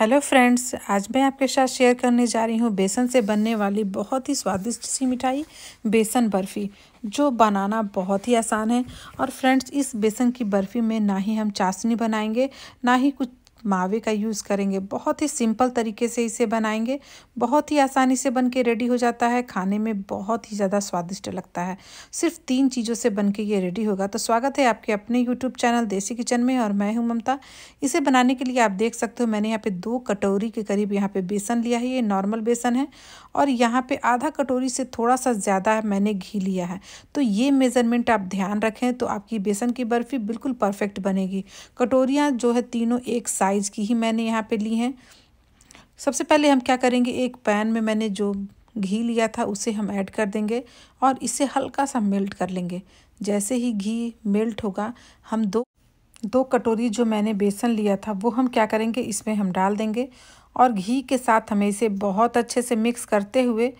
hello friends आज मैं आपके साथ शेयर करने जा रही हूँ बेसन से बनने वाली बहुत ही स्वादिष्ट सी मिठाई बेसन बर्फ़ी जो बनाना बहुत ही आसान है और फ्रेंड्स इस बेसन की बर्फ़ी में ना ही हम चाशनी बनाएंगे ना ही कुछ मावे का यूज़ करेंगे बहुत ही सिंपल तरीके से इसे बनाएंगे बहुत ही आसानी से बन के रेडी हो जाता है खाने में बहुत ही ज़्यादा स्वादिष्ट लगता है सिर्फ तीन चीज़ों से बन के ये रेडी होगा तो स्वागत है आपके अपने यूट्यूब चैनल देसी किचन में और मैं हूं ममता इसे बनाने के लिए आप देख सकते हो मैंने यहाँ पे दो कटोरी के करीब यहाँ पर बेसन लिया है ये नॉर्मल बेसन है और यहाँ पर आधा कटोरी से थोड़ा सा ज़्यादा मैंने घी लिया है तो ये मेज़रमेंट आप ध्यान रखें तो आपकी बेसन की बर्फ़ी बिल्कुल परफेक्ट बनेगी कटोरियाँ जो है तीनों एक साथ साइज़ की ही मैंने यहाँ पे ली हैं सबसे पहले हम क्या करेंगे एक पैन में मैंने जो घी लिया था उसे हम ऐड कर देंगे और इसे हल्का सा मेल्ट कर लेंगे जैसे ही घी मेल्ट होगा हम दो दो कटोरी जो मैंने बेसन लिया था वो हम क्या करेंगे इसमें हम डाल देंगे और घी के साथ हमें इसे बहुत अच्छे से मिक्स करते हुए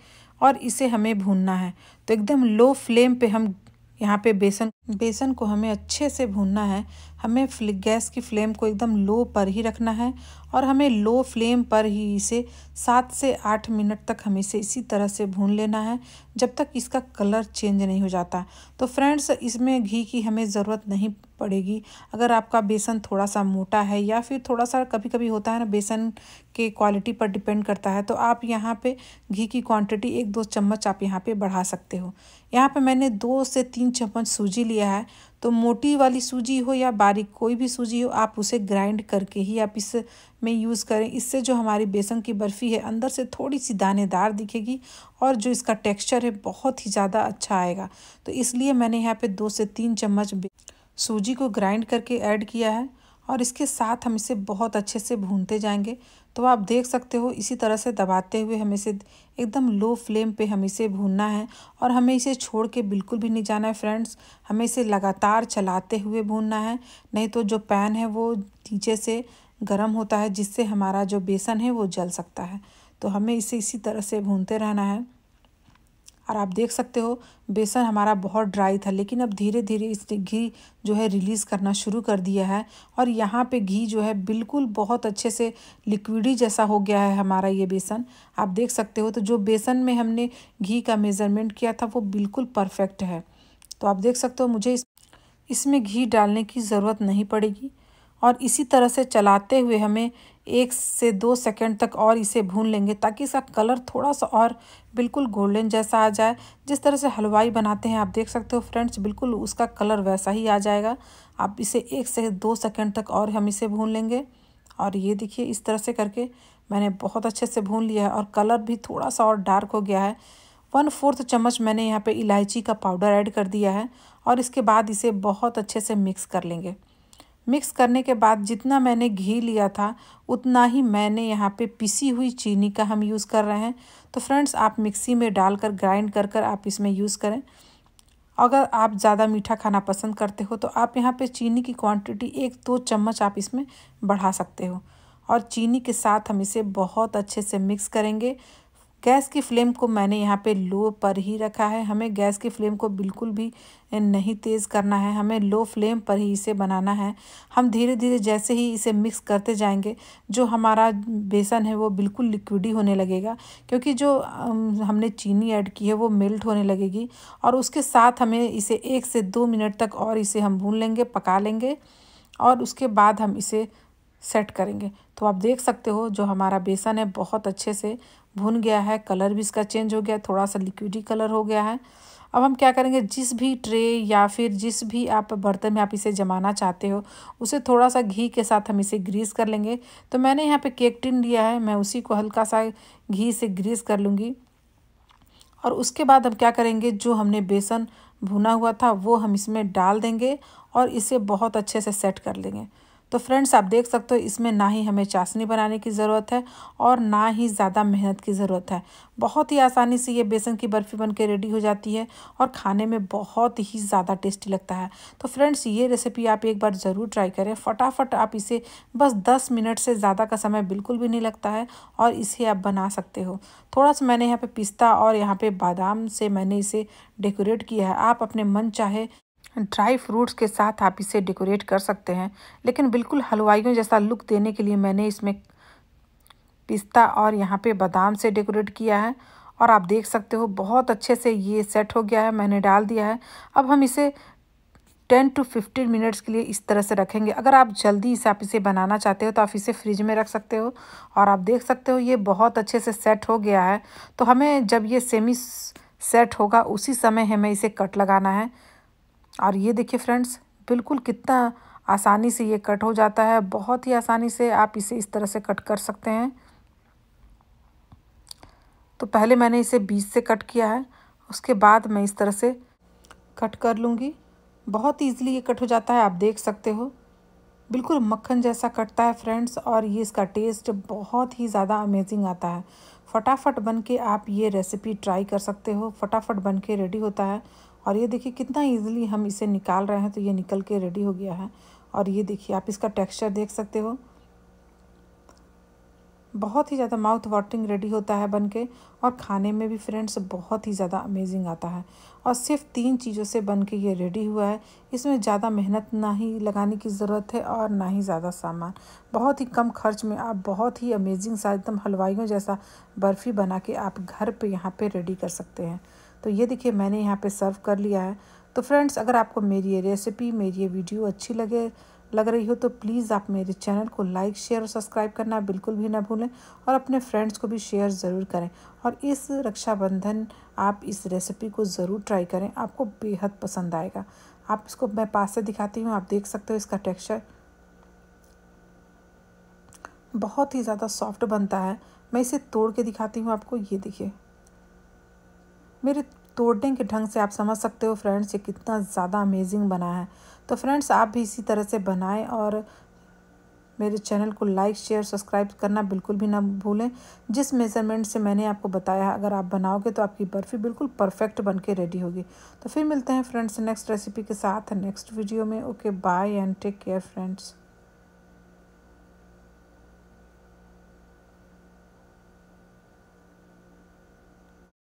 और इसे हमें भूनना है तो एकदम लो फ्लेम पे हम यहाँ पे बेसन बेसन को हमें अच्छे से भूनना है हमें गैस की फ्लेम को एकदम लो पर ही रखना है और हमें लो फ्लेम पर ही इसे सात से आठ मिनट तक हमें इसे इसी तरह से भून लेना है जब तक इसका कलर चेंज नहीं हो जाता तो फ्रेंड्स इसमें घी की हमें ज़रूरत नहीं पड़ेगी अगर आपका बेसन थोड़ा सा मोटा है या फिर थोड़ा सा कभी कभी होता है ना बेसन के क्वालिटी पर डिपेंड करता है तो आप यहाँ पे घी की क्वांटिटी एक दो चम्मच आप यहाँ पे बढ़ा सकते हो यहाँ पे मैंने दो से तीन चम्मच सूजी लिया है तो मोटी वाली सूजी हो या बारीक कोई भी सूजी हो आप उसे ग्राइंड करके ही आप इस में यूज़ करें इससे जो हमारी बेसन की बर्फ़ी है अंदर से थोड़ी सी दानेदार दिखेगी और जो इसका टेक्सचर है बहुत ही ज़्यादा अच्छा आएगा तो इसलिए मैंने यहाँ पर दो से तीन चम्मच सूजी को ग्राइंड करके ऐड किया है और इसके साथ हम इसे बहुत अच्छे से भूनते जाएंगे तो आप देख सकते हो इसी तरह से दबाते हुए हमें इसे एकदम लो फ्लेम पे हमें इसे भूनना है और हमें इसे छोड़ के बिल्कुल भी नहीं जाना है फ्रेंड्स हमें इसे लगातार चलाते हुए भूनना है नहीं तो जो पैन है वो नीचे से गर्म होता है जिससे हमारा जो बेसन है वो जल सकता है तो हमें इसे इसी तरह से भूनते रहना है और आप देख सकते हो बेसन हमारा बहुत ड्राई था लेकिन अब धीरे धीरे इसने घी जो है रिलीज़ करना शुरू कर दिया है और यहाँ पे घी जो है बिल्कुल बहुत अच्छे से लिक्विडी जैसा हो गया है हमारा ये बेसन आप देख सकते हो तो जो बेसन में हमने घी का मेज़रमेंट किया था वो बिल्कुल परफेक्ट है तो आप देख सकते हो मुझे इस इसमें घी डालने की ज़रूरत नहीं पड़ेगी और इसी तरह से चलाते हुए हमें एक से दो सेकंड तक और इसे भून लेंगे ताकि इसका कलर थोड़ा सा और बिल्कुल गोल्डन जैसा आ जाए जिस तरह से हलवाई बनाते हैं आप देख सकते हो फ्रेंड्स बिल्कुल उसका कलर वैसा ही आ जाएगा आप इसे एक से दो सेकंड तक और हम इसे भून लेंगे और ये देखिए इस तरह से करके मैंने बहुत अच्छे से भून लिया है और कलर भी थोड़ा सा और डार्क हो गया है वन फोर्थ चम्मच मैंने यहाँ पर इलायची का पाउडर ऐड कर दिया है और इसके बाद इसे बहुत अच्छे से मिक्स कर लेंगे मिक्स करने के बाद जितना मैंने घी लिया था उतना ही मैंने यहाँ पे पिसी हुई चीनी का हम यूज़ कर रहे हैं तो फ्रेंड्स आप मिक्सी में डालकर ग्राइंड कर कर आप इसमें यूज़ करें अगर आप ज़्यादा मीठा खाना पसंद करते हो तो आप यहाँ पे चीनी की क्वांटिटी एक दो तो चम्मच आप इसमें बढ़ा सकते हो और चीनी के साथ हम इसे बहुत अच्छे से मिक्स करेंगे गैस की फ्लेम को मैंने यहाँ पे लो पर ही रखा है हमें गैस की फ्लेम को बिल्कुल भी नहीं तेज़ करना है हमें लो फ्लेम पर ही इसे बनाना है हम धीरे धीरे जैसे ही इसे मिक्स करते जाएंगे जो हमारा बेसन है वो बिल्कुल लिक्विडी होने लगेगा क्योंकि जो हमने चीनी ऐड की है वो मेल्ट होने लगेगी और उसके साथ हमें इसे एक से दो मिनट तक और इसे हम भून लेंगे पका लेंगे और उसके बाद हम इसे सेट करेंगे तो आप देख सकते हो जो हमारा बेसन है बहुत अच्छे से भुन गया है कलर भी इसका चेंज हो गया थोड़ा सा लिक्विडी कलर हो गया है अब हम क्या करेंगे जिस भी ट्रे या फिर जिस भी आप बर्तन में आप इसे जमाना चाहते हो उसे थोड़ा सा घी के साथ हम इसे ग्रीस कर लेंगे तो मैंने यहाँ पे केक टिन लिया है मैं उसी को हल्का सा घी से ग्रीस कर लूँगी और उसके बाद हम क्या करेंगे जो हमने बेसन भुना हुआ था वो हम इसमें डाल देंगे और इसे बहुत अच्छे से सेट कर लेंगे तो फ्रेंड्स आप देख सकते हो इसमें ना ही हमें चाशनी बनाने की ज़रूरत है और ना ही ज़्यादा मेहनत की ज़रूरत है बहुत ही आसानी से ये बेसन की बर्फ़ी बन के रेडी हो जाती है और खाने में बहुत ही ज़्यादा टेस्टी लगता है तो फ्रेंड्स ये रेसिपी आप एक बार ज़रूर ट्राई करें फटाफट आप इसे बस दस मिनट से ज़्यादा का समय बिल्कुल भी नहीं लगता है और इसे आप बना सकते हो थोड़ा सा मैंने यहाँ पर पिस्ता और यहाँ पर बादाम से मैंने इसे डेकोरेट किया है आप अपने मन चाहे ड्राई फ्रूट्स के साथ आप इसे डेकोरेट कर सकते हैं लेकिन बिल्कुल हलवाइयों जैसा लुक देने के लिए मैंने इसमें पिस्ता और यहाँ पे बादाम से डेकोरेट किया है और आप देख सकते हो बहुत अच्छे से ये सेट हो गया है मैंने डाल दिया है अब हम इसे टेन टू फिफ्टीन मिनट्स के लिए इस तरह से रखेंगे अगर आप जल्दी इसे आप इसे बनाना चाहते हो तो आप इसे फ्रिज में रख सकते हो और आप देख सकते हो ये बहुत अच्छे से सेट हो गया है तो हमें जब ये सेमी सेट होगा उसी समय हमें इसे कट लगाना है और ये देखिए फ्रेंड्स बिल्कुल कितना आसानी से ये कट हो जाता है बहुत ही आसानी से आप इसे इस तरह से कट कर सकते हैं तो पहले मैंने इसे बीच से कट किया है उसके बाद मैं इस तरह से कट कर लूँगी बहुत ईजिली ये कट हो जाता है आप देख सकते हो बिल्कुल मक्खन जैसा कटता है फ्रेंड्स और ये इसका टेस्ट बहुत ही ज़्यादा अमेजिंग आता है फटाफट बन के आप ये रेसिपी ट्राई कर सकते हो फटाफट बन के रेडी होता है और ये देखिए कितना ईजिली हम इसे निकाल रहे हैं तो ये निकल के रेडी हो गया है और ये देखिए आप इसका टेक्सचर देख सकते हो बहुत ही ज़्यादा माउथ वाटरिंग रेडी होता है बनके और खाने में भी फ्रेंड्स बहुत ही ज़्यादा अमेजिंग आता है और सिर्फ तीन चीज़ों से बन के ये रेडी हुआ है इसमें ज़्यादा मेहनत ना ही लगाने की ज़रूरत है और ना ही ज़्यादा सामान बहुत ही कम खर्च में आप बहुत ही अमेजिंग सा एकदम हलवाइयों जैसा बर्फ़ी बना के आप घर पर यहाँ पर रेडी कर सकते हैं तो ये देखिए मैंने यहाँ पे सर्व कर लिया है तो फ्रेंड्स अगर आपको मेरी ये रेसिपी मेरी ये वीडियो अच्छी लगे लग रही हो तो प्लीज़ आप मेरे चैनल को लाइक शेयर और सब्सक्राइब करना बिल्कुल भी ना भूलें और अपने फ्रेंड्स को भी शेयर ज़रूर करें और इस रक्षाबंधन आप इस रेसिपी को ज़रूर ट्राई करें आपको बेहद पसंद आएगा आप इसको मैं पास से दिखाती हूँ आप देख सकते हो इसका टेक्सचर बहुत ही ज़्यादा सॉफ्ट बनता है मैं इसे तोड़ के दिखाती हूँ आपको ये देखिए मेरे तोड़ने के ढंग से आप समझ सकते हो फ्रेंड्स ये कितना ज़्यादा अमेजिंग बना है तो फ्रेंड्स आप भी इसी तरह से बनाएं और मेरे चैनल को लाइक शेयर सब्सक्राइब करना बिल्कुल भी ना भूलें जिस मेज़रमेंट से मैंने आपको बताया अगर आप बनाओगे तो आपकी बर्फ़ी बिल्कुल परफेक्ट बन के रेडी होगी तो फिर मिलते हैं फ्रेंड्स नेक्स्ट रेसिपी के साथ नेक्स्ट वीडियो में okay bye and take care friends